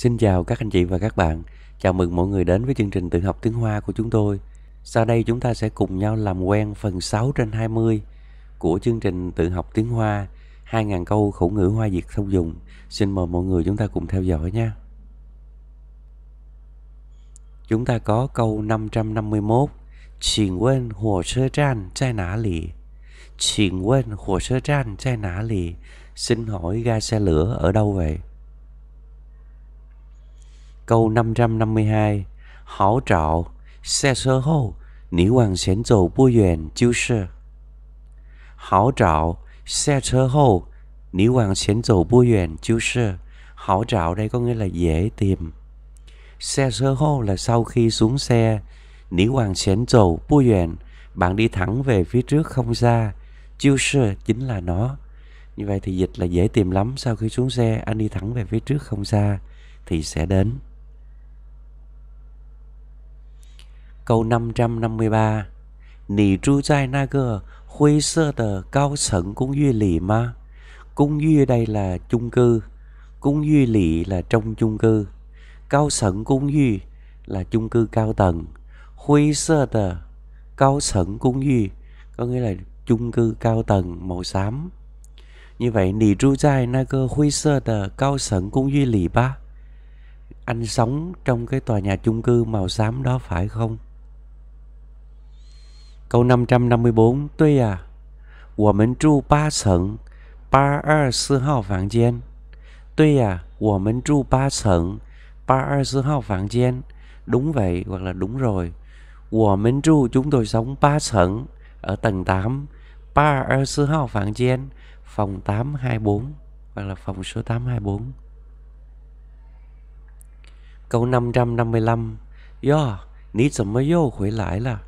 Xin chào các anh chị và các bạn. Chào mừng mọi người đến với chương trình tự học tiếng Hoa của chúng tôi. Sau đây chúng ta sẽ cùng nhau làm quen phần 6 trên 20 của chương trình tự học tiếng Hoa 2.000 câu khẩu ngữ Hoa Việt thông dụng. Xin mời mọi người chúng ta cùng theo dõi nha. Chúng ta có câu 551 Xin quên hồ sơ trang tại nã lì? Xin quên hồ sơ trang tại nã lì? Xin hỏi ga xe lửa ở đâu vậy? câu 552 hảo trạo xe sơ hô nỉ hoàng xén dầu bu yuan chiu sơ hảo trạo xe sơ hô nỉ hoàng xén dầu bu yuan chiu sơ hảo trạo đây có nghĩa là dễ tìm xe sơ hô là sau khi xuống xe nỉ hoàng xén dầu bu yuan bạn đi thẳng về phía trước không xa chiu sơ chính là nó như vậy thì dịch là dễ tìm lắm sau khi xuống xe anh đi thẳng về phía trước không xa thì sẽ đến câu 553 Nì tru dài na gờ Huy sơ tờ cao sẩn cung duy lì ma Cung duy ở đây là chung cư Cung duy lì là trong chung cư Cao sẩn cung duy là chung cư cao tầng Huy sơ tờ cao sẩn cung duy Có nghĩa là chung cư cao tầng màu xám Như vậy nì tru dài na gờ Huy sơ tờ cao sẩn cung duy lì ba Anh sống trong cái tòa nhà chung cư màu xám đó phải không? Câu 554 Tuy à, 我们住八层八二四号房间。对呀、à,，我们住八层八二四号房间。Đúng à, vậy hoặc là đúng rồi. 我们住 chúng tôi sống ba tầng ở tầng 8. 824 phòng gen phòng 824 hoặc là phòng số 824. Câu 555. Yo, yeah, 你怎么又回来了？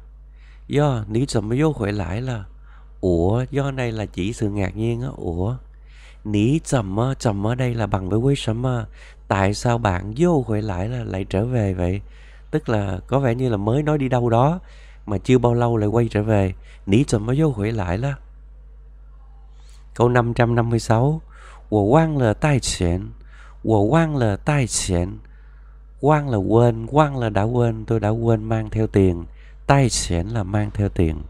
哟，你怎么又回来了？Ủa, do này là chỉ sự ngạc nhiên á. Ủa, ní trầm á, đây là bằng với quý sấm á. Tại sao bạn vô hồi lại là lại trở về vậy? Tức là có vẻ như là mới nói đi đâu đó mà chưa bao lâu lại quay trở về. Ní trầm mới vô hồi là. Câu 556 Wo quang là tai chuyện Wo quang là tai chuyện Quang là quên, quang là đã quên Tôi đã quên mang theo tiền tay xẻn là mang theo tiền.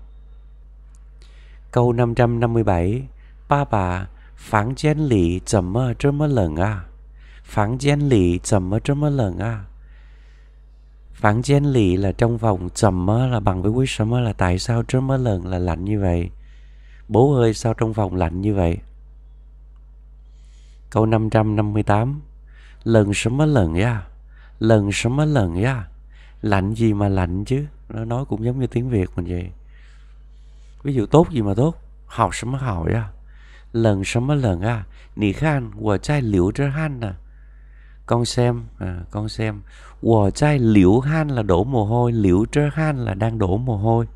Câu 557 Ba bà, phản gian lì chấm mơ trơ mơ lần à? Phản gian lì chấm mơ trơ mơ lần à? Phản gian lì là trong vòng chấm mơ là bằng với quý sơ mơ là tại sao trơ mơ lần là lạnh như vậy? Bố ơi sao trong vòng lạnh như vậy? Câu 558 Lần sơ mơ lần ya à? Lần sơ mơ lần ya à? lạnh gì mà lạnh chứ nó nói cũng giống như tiếng việt mình vậy ví dụ tốt gì mà tốt học sớm học ra lần sớm lần à nỉ khan của trai liễu trơ han nè con xem à, con xem của trai liễu han là đổ mồ hôi liễu trơ han là đang đổ mồ hôi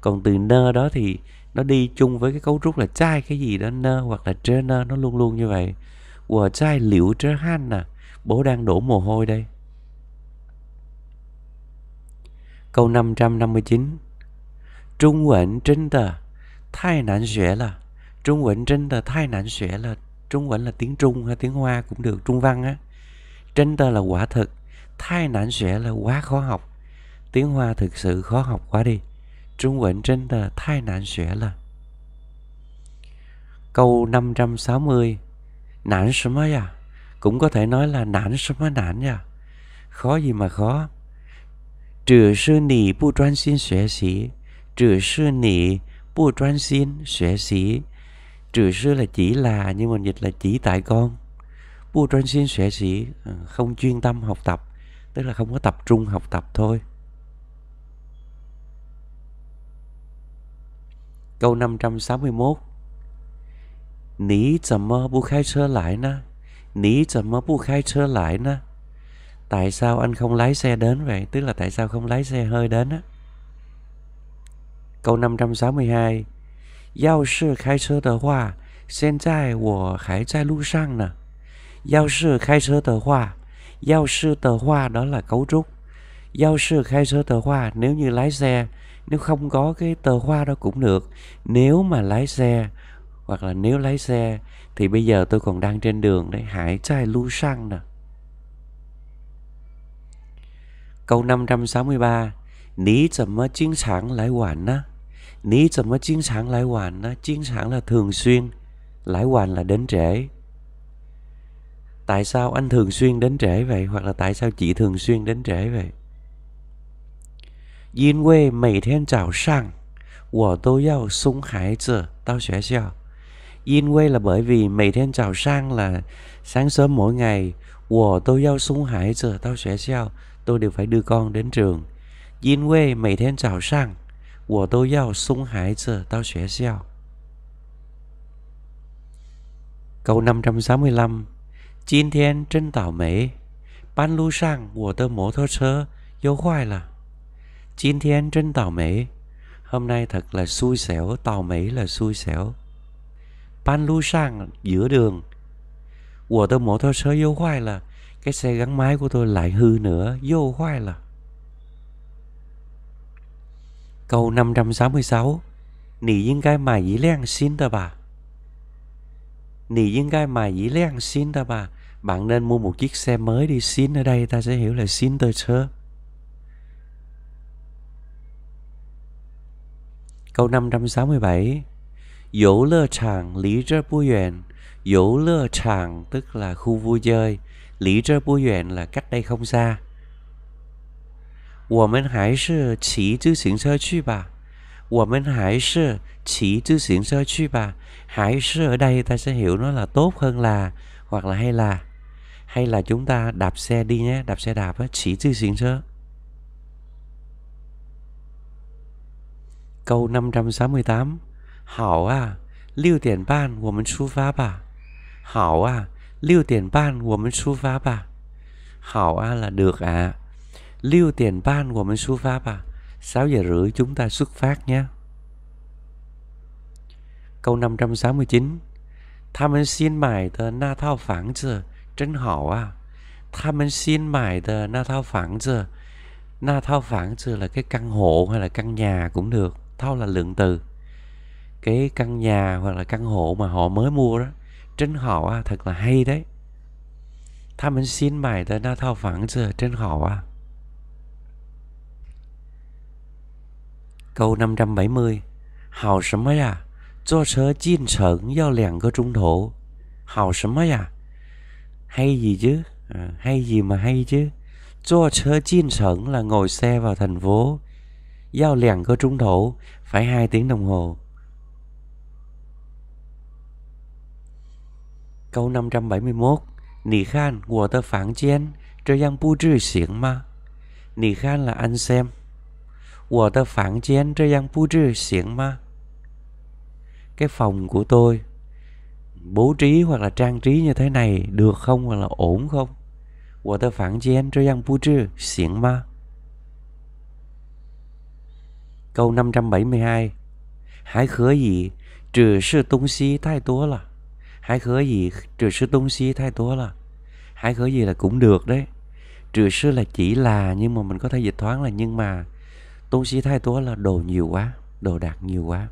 còn từ nơ đó thì nó đi chung với cái cấu trúc là trai cái gì đó nơ hoặc là trơ nơ nó luôn luôn như vậy của trai liễu trơ han nè bố đang đổ mồ hôi đây Câu 559 Trung Quẩn trên tờ Thái nạn xuế là Trung Quẩn trên tờ thái nạn xuế là Trung Quẩn là tiếng Trung hay tiếng Hoa cũng được Trung văn á Trên tờ là quả thực Thái nạn xuế là quá khó học Tiếng Hoa thực sự khó học quá đi Trung Quẩn trên tờ thái nạn xuế là Câu 560 Nạn sớm à Cũng có thể nói là nạn sớm nạn nha Khó gì mà khó 只是你不专心学习，只是你不专心学习，只是 là chỉ là nhưng mà dịch là chỉ tại con. Bu 专心学习 không chuyên tâm học tập, tức là không có tập trung học tập thôi. Câu 561 Ní 怎么不开车来呢？你怎么不开车来呢？tại sao anh không lái xe đến vậy? Tức là tại sao không lái xe hơi đến á? Câu 562 Yao sư khai sơ tờ hoa Hiện tại wo hãy tại lu sang nè Yao sư khai sơ tờ hoa Yao sư tờ hoa đó là cấu trúc Yao sư khai sơ tờ hoa Nếu như lái xe Nếu không có cái tờ hoa đó cũng được Nếu mà lái xe Hoặc là nếu lái xe Thì bây giờ tôi còn đang trên đường đấy Hãy tại lưu sang nè câu 563 Ní chấm mà chính sáng lái quản á Ní chấm mà chính sáng lái quản á Chính sáng là thường xuyên Lái quản là đến trễ Tại sao anh thường xuyên đến trễ vậy Hoặc là tại sao chị thường xuyên đến trễ vậy Yên quê mấy thiên chào sang Wo tôi yao sung hải giờ Tao sẽ xeo Yên quê là bởi vì mấy thiên chào sang là Sáng sớm mỗi ngày Wo tôi yao sung hải giờ Tao sẽ xeo tôi đều phải đưa con đến trường. tôi 因为每天早上我都要送孩子到学校。Câu 565 Chín thiên trên tảo mấy Ban lưu sang của tơ mố thơ chơ Yêu khoai là Chín thiên trên tảo mấy Hôm nay thật là xui xẻo Tàu mấy là xui xẻo Ban lưu sang giữa đường của tơ mố thơ chơ yêu khoai là cái xe gắn máy của tôi lại hư nữa vô hoài là câu 566 nì những cái mà dĩ len xin ta bà nì những cái mà dĩ len xin ta bà bạn nên mua một chiếc xe mới đi xin ở đây ta sẽ hiểu là xin tơ sơ câu 567 dỗ lơ tràng lý rất vui duyên dỗ lơ tràng tức là khu vui chơi 离这不远了，cách đây không xa。我们还是骑自行车去吧。我们还是骑自行车去吧。Hãy sư ta sẽ hiểu nó là tốt hơn là hoặc là hay là hay là chúng ta đạp xe đi nhé, đạp xe đạp á, chỉ sơ. Câu 568 Hảo à, 6 điểm ban, 我们出发吧. Hảo à, 六点半我们出发吧。好 à là được À. Lưu tiền ban của mình xuất phát à. 6 giờ rưỡi chúng ta xuất phát nhé. Câu 569 Tha mình xin mải tờ na thao phẳng giờ Trân hảo à Tha mình xin mải tờ na thao phẳng giờ Na thao phẳng giờ là cái căn hộ hay là căn nhà cũng được Thao là lượng từ Cái căn nhà hoặc là căn hộ mà họ mới mua đó thật là hay đấy. 他们新买的那套房子真好啊. Câu 570 Hảo sớm ấy à? 坐车进城要两个钟头，好什么呀？Hay gì chứ? À, hay gì mà hay chứ? 坐车进城 là ngồi xe vào thành phố. Giao lẻng cơ trung thổ phải hai tiếng đồng hồ. Câu 571 Nì khan của tờ phản chiến Trơ yang bu trừ xiếng ma Nì khan là anh xem Của tờ phản chiến Trơ yang bu trừ xiếng ma Cái phòng của tôi Bố trí hoặc là trang trí như thế này Được không hoặc là ổn không Của tờ phản chiến Trơ yang bu trừ xiếng ma Câu 572 Hãy khứa gì Trừ sự tung xí thái tố là hai hai gì gì trừ sư si là là cũng được đấy. Trừ sư là chỉ là nhưng mà mình có thể dịch thoáng là nhưng mà Tôn si thay tố là đồ nhiều quá, đồ đạc nhiều quá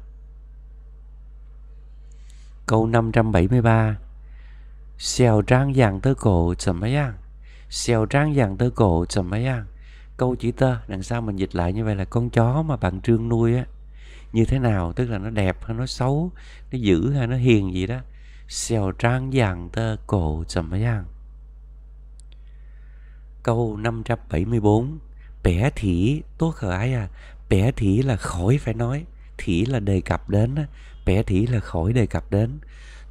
Câu 573 Xèo trang dạng tơ cổ chấm mấy ăn à? Xèo trang dạng tơ cổ chấm mấy ăn à? Câu chỉ tơ đằng sau mình dịch lại như vậy là con chó mà bạn Trương nuôi á Như thế nào, tức là nó đẹp hay nó xấu, nó dữ hay nó hiền gì đó 小张养的狗怎么样? Câu 574 Bé thỉ, tốt khởi ai à Bé thỉ là khỏi phải nói Thỉ là đề cập đến Bé thỉ là khỏi đề cập đến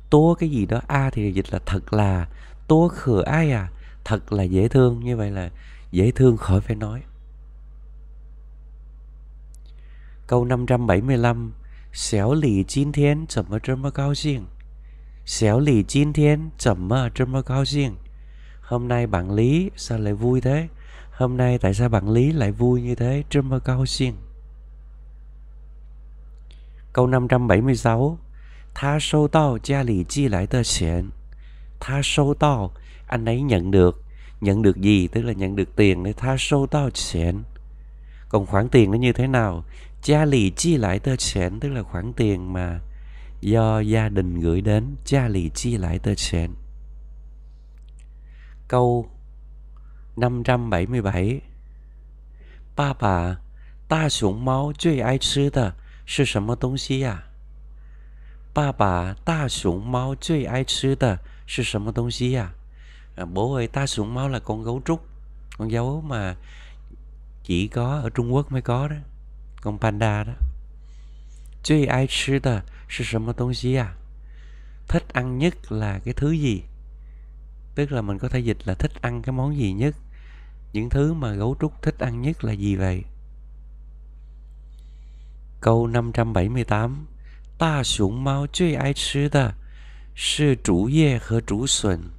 Tố cái gì đó A à, thì dịch là thật là Tố khởi ai à Thật là dễ thương Như vậy là dễ thương khỏi phải nói Câu 575 Xéo lì chín thiên cao thiên 怎么这么高兴 Xéo lì chín thiên chẩm mơ trâm mơ cao riêng Hôm nay bạn Lý sao lại vui thế Hôm nay tại sao bạn Lý lại vui như thế trâm mơ cao riêng Câu 576 Tha sâu tao gia lì chi lại tờ xuyện Tha sâu tao Anh ấy nhận được Nhận được gì tức là nhận được tiền để tha sâu tao xuyện Còn khoản tiền nó như thế nào Gia lì chi lại tờ xuyện tức là khoản tiền mà do gia đình gửi đến cha lì chi lại tờ trên. Câu 577 Ba bà, ta sủng máu chơi ai chứ tờ, sư sầm mơ tông xí à? Ba bà, ta sủng máu chơi ai chứ tờ, sư sầm mơ tông xí à? à? Bố ơi, ta sủng máu là con gấu trúc, con gấu mà chỉ có ở Trung Quốc mới có đó, con panda đó. Chơi ai chứ tờ, 是什么东西 à thích ăn nhất là cái thứ gì tức là mình có thể dịch là thích ăn cái món gì nhất những thứ mà gấu trúc thích ăn nhất là gì vậy câu 578 ta sủng mao chơi ai chứ da sư chủ dê hờ chủ xuân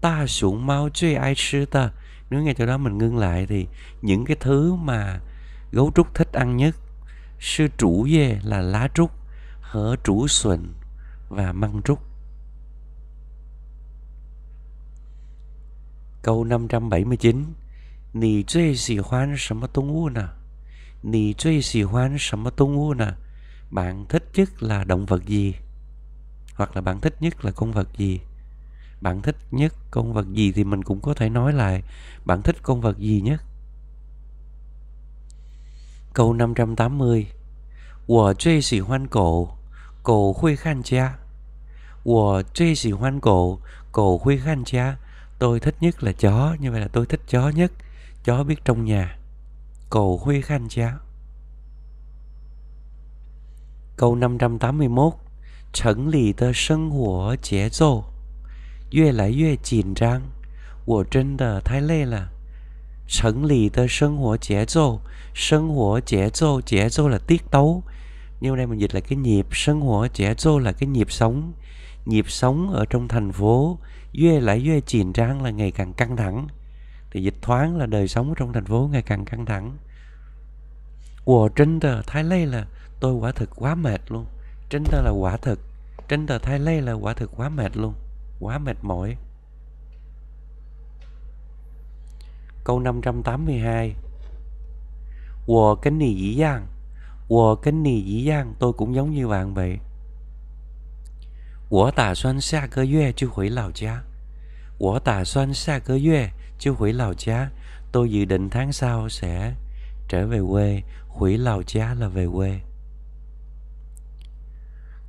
ta sủng mao chơi ai chứ da nếu nghe chỗ đó mình ngưng lại thì những cái thứ mà gấu trúc thích ăn nhất sư chủ dê là lá trúc hở trú xuẩn và măng trúc. Câu 579 Nì chơi xì hoan sấm tung u nè Nì chơi xì hoan sấm tung u nè Bạn thích nhất là động vật gì? Hoặc là bạn thích nhất là con vật gì? Bạn thích nhất con vật gì thì mình cũng có thể nói lại Bạn thích con vật gì nhất? Câu 580 Wo 最喜欢狗狗会看家。我最喜欢狗,狗 huy khan cha. Tôi thích nhất là chó, như vậy là tôi thích chó nhất. Chó biết trong nhà. Cầu huy khan cha. Câu 581 Trần lì tơ sân hủa chế dô Yue lại yue chỉnh trang Wo chân tờ thái lê là Trần lì tơ sân hủa chế dô Sân hủa chế dô Chế dô là tiết tấu nhưng đây mình dịch là cái nhịp sân hoạt trẻ xô là cái nhịp sống nhịp sống ở trong thành phố duy lại duy chìn trang là ngày càng căng thẳng thì dịch thoáng là đời sống trong thành phố ngày càng căng thẳng của trên tờ thái lây là tôi quả thực quá mệt luôn trên tờ là quả thực trên tờ thái lây là quả thực quá mệt luôn quá mệt mỏi câu 582 của cái nỉ dĩ dàng 我跟你一样，tôi cũng giống như bạn vậy. Tôi dự định tháng sau sẽ trở về quê. Hủy lão gia là về quê.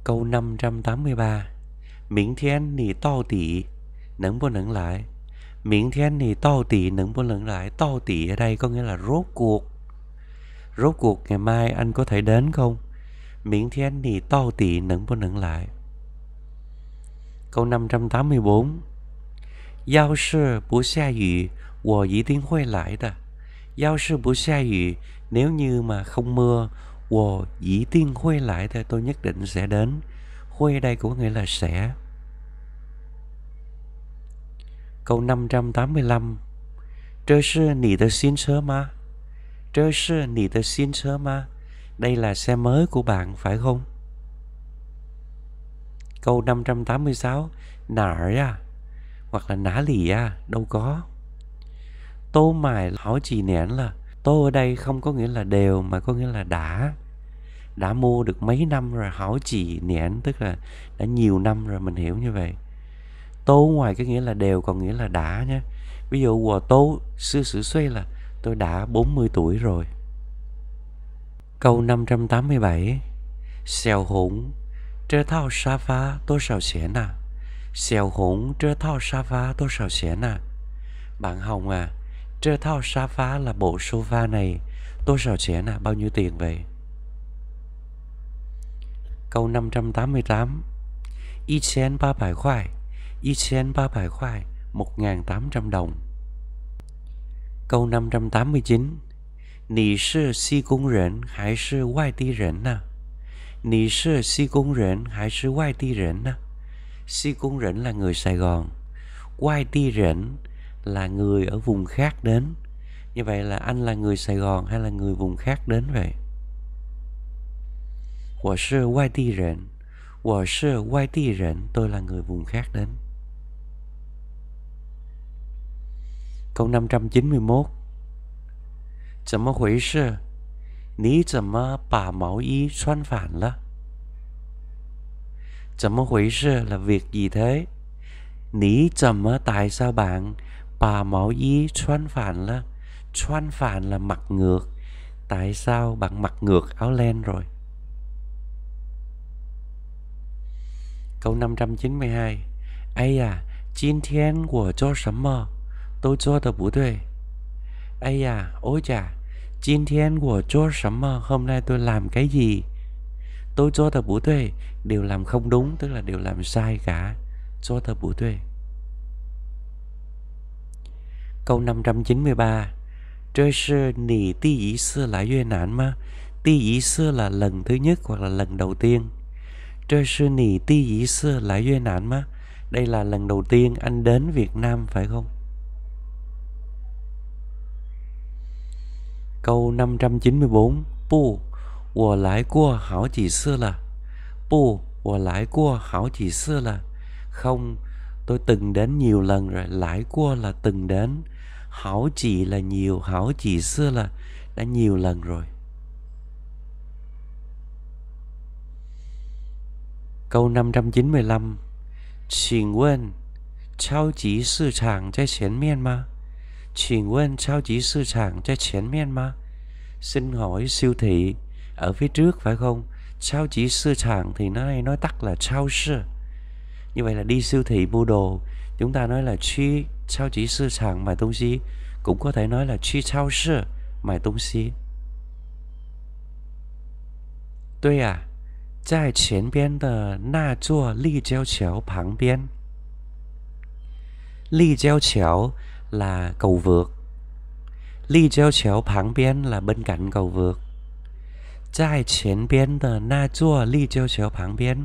Câu 583 Miễn thiên nì to tỷ Nắng bố nắng lại Miễn thiên nì to tỷ nắng bố nắng lại To tỷ ở đây có nghĩa là rốt cuộc rốt cuộc ngày mai anh có thể đến không? Miễn thì anh thì to tị nẫn bó nẫn lại. Câu 584 Giao sư bố xa dự, wò dĩ tiếng huê lại ta. Giao sư bố xa dự, nếu như mà không mưa, wò dĩ tiếng huê lại ta tôi nhất định sẽ đến. Huê đây có nghĩa là sẽ. Câu 585 Trơ sư nì tờ xin sớ ma. 这是你的新车吗? Đây là xe mới của bạn phải không? Câu 586 Nả ya Hoặc là nã lì ya Đâu có Tô mài hỏi chị nén là Tô ở đây không có nghĩa là đều Mà có nghĩa là đã Đã mua được mấy năm rồi hỏi chị nén Tức là đã nhiều năm rồi mình hiểu như vậy Tô ngoài cái nghĩa là đều Còn nghĩa là đã nha Ví dụ của tô sư sử xuê là tôi đã 40 tuổi rồi. Câu 587 Xèo hỗn Trơ thao xa phá tôi sao xẻ nà Xèo hỗn trơ thao xa phá tôi sao xẻ nà Bạn Hồng à Trơ thao xa phá là bộ sofa này Tôi sao xẻ nà bao nhiêu tiền vậy Câu 588 Y chén ba bài khoai Y chén ba bài khoai 1.800 đồng Câu 589 Nì sư si cung rỉnh hãy sư ngoại tí rỉnh nà Nì sư si cung rỉnh hãy sư ngoại tí rỉnh nà Si cung rỉnh là người Sài Gòn Ngoại tí rỉnh là người ở vùng khác đến Như vậy là anh là người Sài Gòn hay là người vùng khác đến vậy? 我是外地人，我是外地人，tôi là người vùng khác đến. câu 591 là việc gì thế? Nỉ trầm tại sao bạn bà mẫu ý xoan phản là xoan phản là mặc ngược. Tại sao bạn mặc ngược áo len rồi? Câu 592 Ây à, Jin Thiên của cho sấm 都做的不对。哎呀，ôi chà, Jin Thiên hôm nay tôi làm cái gì? Tôi đều làm không đúng, tức là đều làm sai cả. Cho thật bố tuệ. Câu 593 Trời sư nỉ ti là lần thứ nhất hoặc là lần đầu tiên Đây là lần đầu tiên anh đến Việt Nam phải không? Câu 594 Bù, 我来过好几次了 Bù, 我来过好几次了 Không, tôi từng đến nhiều lần rồi Lãi qua là từng đến Hảo chỉ là nhiều Hảo chỉ xưa là đã nhiều lần rồi Câu 595 Xin quên Chào chỉ sư tràng trên miên mà 请问超级市场在前面吗? Xin hỏi siêu thị ở phía trước phải không? Sao chỉ siêu sản thì nó hay nói tắt là sao sư. Như vậy là đi siêu thị mua đồ, chúng ta nói là chi sao chỉ siêu sản mà tông xí, cũng có thể nói là chi sao sư mà tông xí. Tuy à, 在前边的那座立交桥旁边。立交桥 là cầu vượt Ly treo chéo 旁边 là bên cạnh cầu vượt Trai chén bên là na chua ly treo chéo 旁边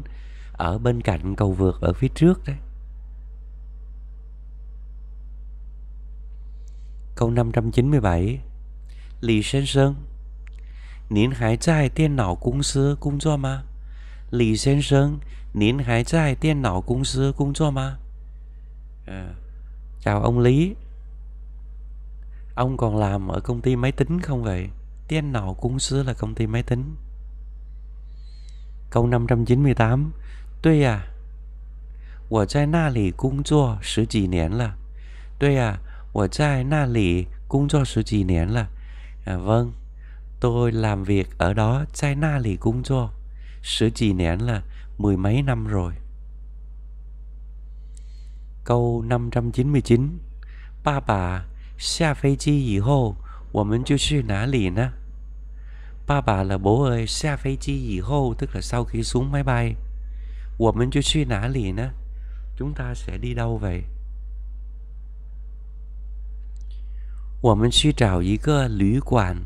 Ở bên cạnh cầu vượt ở phía trước đấy Câu 597 Lý Sơn Sơn Nín hái trai tiên não cung sư cung cho mà Lý Sơn Sơn Nín hái trai tiên não cung sư cung cho mà Chào ông Lý Ông còn làm ở công ty máy tính không vậy? Tiếng nào cũng xưa là công ty máy tính. Câu 598 Tuy à, 我在那里工作十几年了。对啊，我在那里工作十几年了。À, à, à, vâng, tôi làm việc ở đó, tại na lì cung cho. Sử chỉ nén là mười mấy năm rồi. Câu 599 Ba bà 下飞机以后我们就去哪里呢? Ba bảo là bố ơi, xa phê chi gì hô, tức là sau khi xuống máy bay, của mình chưa suy nã liền á, chúng ta sẽ đi đâu vậy? 我们去找一个旅馆，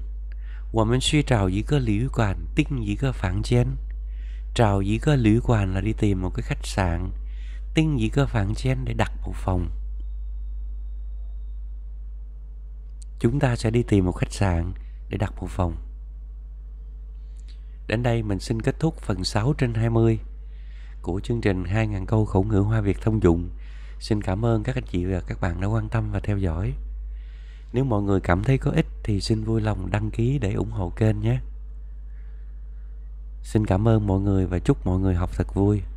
我们去找一个旅馆订一个房间。找一个旅馆 là đi tìm một cái khách sạn, 订一个房间 để đặt một phòng. chúng ta sẽ đi tìm một khách sạn để đặt một phòng. Đến đây mình xin kết thúc phần 6 trên 20 của chương trình 2.000 câu khẩu ngữ Hoa Việt thông dụng. Xin cảm ơn các anh chị và các bạn đã quan tâm và theo dõi. Nếu mọi người cảm thấy có ích thì xin vui lòng đăng ký để ủng hộ kênh nhé. Xin cảm ơn mọi người và chúc mọi người học thật vui.